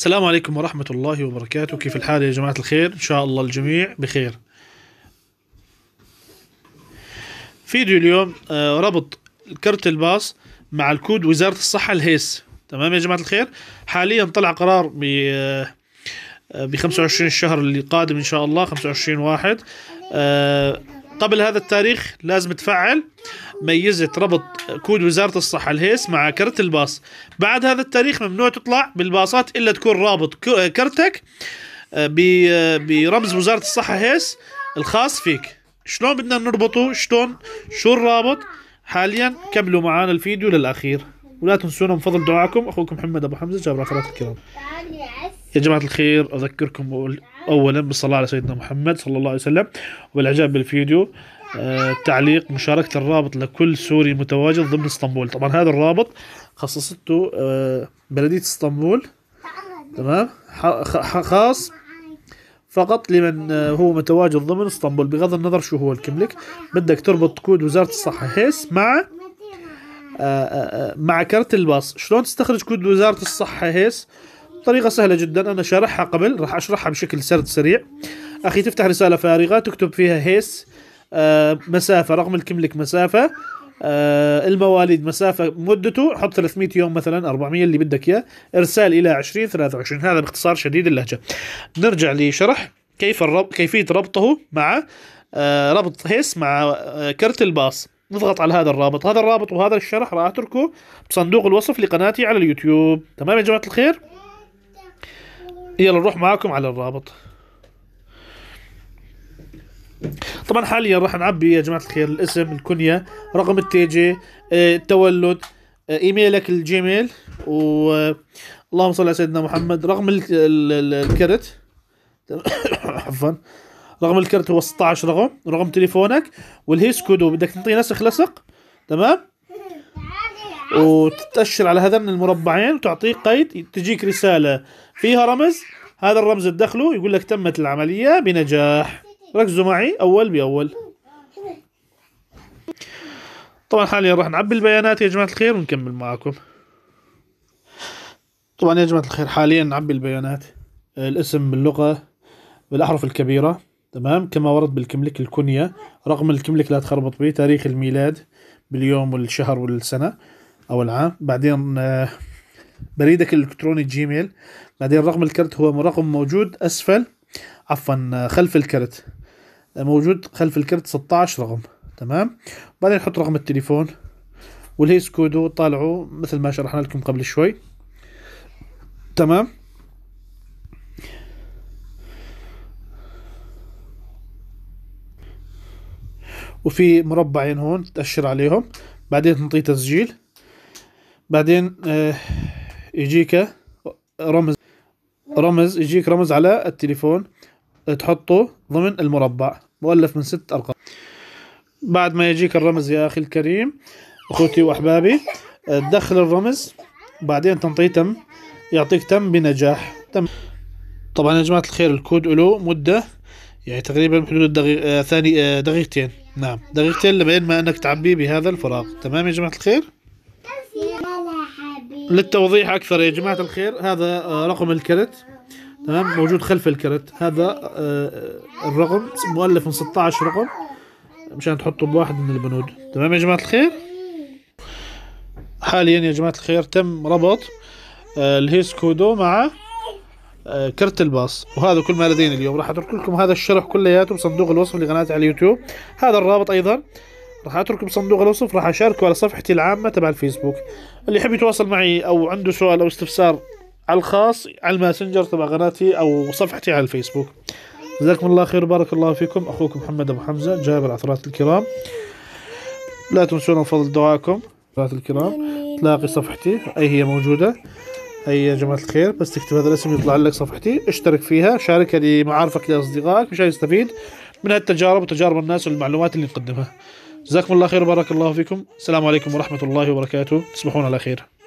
السلام عليكم ورحمة الله وبركاته كيف الحال يا جماعة الخير إن شاء الله الجميع بخير فيديو اليوم آه، ربط كرت الباص مع الكود وزارة الصحة الهيس تمام يا جماعة الخير حاليا طلع قرار ب آه، آه، ب 25 الشهر اللي قادم ان شاء الله 25 واحد قبل هذا التاريخ لازم تفعل ميزة ربط كود وزارة الصحة الهيس مع كرت الباص بعد هذا التاريخ ممنوع تطلع بالباصات إلا تكون رابط كرتك آه، آه، برمز وزارة الصحة هيس الخاص فيك شلون بدنا نربطه شلون شو الرابط حاليا كملوا معنا الفيديو للأخير ولا تنسونا من فضل دعاكم أخوكم محمد أبو حمزة جاب آخرات الكرام يا جماعة الخير أذكركم أولا بالصلاة على سيدنا محمد صلى الله عليه وسلم والإعجاب بالفيديو آه، تعليق مشاركة الرابط لكل سوري متواجد ضمن اسطنبول طبعا هذا الرابط خصصته آه، بلدية اسطنبول تمام خاص فقط لمن آه، هو متواجد ضمن اسطنبول بغض النظر شو هو الكملك بدك تربط كود وزارة الصحة هيس مع آآ آه، آآ آه، مع كرت الباص شلون تستخرج كود وزارة الصحة هيس طريقة سهلة جدا أنا شارحها قبل راح أشرحها بشكل سرد سريع أخي تفتح رسالة فارغة تكتب فيها هيس آه، مسافة رقم الكملك مسافة آه، المواليد مسافة مدته حط 300 يوم مثلا 400 اللي بدك إياه إرسال إلى 20 23 هذا باختصار شديد اللهجة نرجع لشرح كيف الرب كيفية ربطه مع آه، ربط هيس مع كرت الباص نضغط على هذا الرابط هذا الرابط وهذا الشرح راح اتركه بصندوق الوصف لقناتي على اليوتيوب تمام يا جماعه الخير يلا نروح معاكم على الرابط طبعا حاليا راح نعبي يا جماعه الخير الاسم الكنيه رقم التي جي آه، التولد آه، ايميلك الجيميل و اللهم صل على سيدنا محمد رقم الكرت عفوا رقم الكرت هو 16 رقم رقم تليفونك والهيس كود بدك تعطيه نسخ لصق تمام وتتأشر على هذا من المربعين وتعطيه قيد تجيك رسالة فيها رمز هذا الرمز تدخله يقول لك تمت العملية بنجاح ركزوا معي أول بأول طبعا حاليا راح نعبي البيانات يا جماعة الخير ونكمل معكم طبعا يا جماعة الخير حاليا نعبي البيانات الاسم باللغة بالأحرف الكبيرة تمام كما ورد بالكملك الكنية رقم الكملك لا تخربط به تاريخ الميلاد باليوم والشهر والسنة اول عام بعدين آه، بريدك الالكتروني جيميل بعدين رقم الكرت هو رقم موجود اسفل عفوا آه، خلف الكرت آه، موجود خلف الكرت 16 رقم تمام بعدين حط رقم التليفون والهيس كودو طالعوا مثل ما شرحنا لكم قبل شوي تمام وفي مربعين هون تأشر عليهم بعدين تنطيه تسجيل بعدين آه، يجيك رمز رمز يجيك رمز على التليفون تحطه ضمن المربع مؤلف من ست أرقام بعد ما يجيك الرمز يا أخي الكريم أخوتي وأحبابي تدخل آه، الرمز بعدين تنطيه تم يعطيك تم بنجاح تم طبعا يا جماعة الخير الكود له مدة يعني تقريبا بحدود دقيق آه، ثاني دقيقتين نعم دقيقتين لبين ما أنك تعبيه بهذا الفراغ تمام يا جماعة الخير للتوضيح اكثر يا جماعه الخير هذا آه، رقم الكرت تمام موجود خلف الكرت هذا آه، الرقم مؤلف من 16 رقم مشان تحطوا بواحد من البنود تمام يا جماعه الخير حاليا يا جماعه الخير تم ربط آه، الهيس كودو مع كرت الباص وهذا كل ما لدينا اليوم راح اترك لكم هذا الشرح كلياته بصندوق الوصف لقناتي على اليوتيوب هذا الرابط ايضا راح اترك بصندوق الوصف راح اشاركه على صفحتي العامه تبع الفيسبوك اللي يحب يتواصل معي او عنده سؤال او استفسار على الخاص على الماسنجر تبع قناتي او صفحتي على الفيسبوك جزاكم الله خير بارك الله فيكم اخوكم محمد ابو حمزه جابر العثرات الكرام لا تنسون فضل دعائكم عثرات الكرام تلاقي صفحتي اي هي موجوده اي يا جماعه الخير بس تكتب هذا الاسم يطلع لك صفحتي اشترك فيها شاركها لمعارفك لاصدقائك مشان يستفيد من هالتجارب وتجارب الناس والمعلومات اللي نقدمها جزاكم الله خير وبارك الله فيكم السلام عليكم ورحمة الله وبركاته تصبحون على خير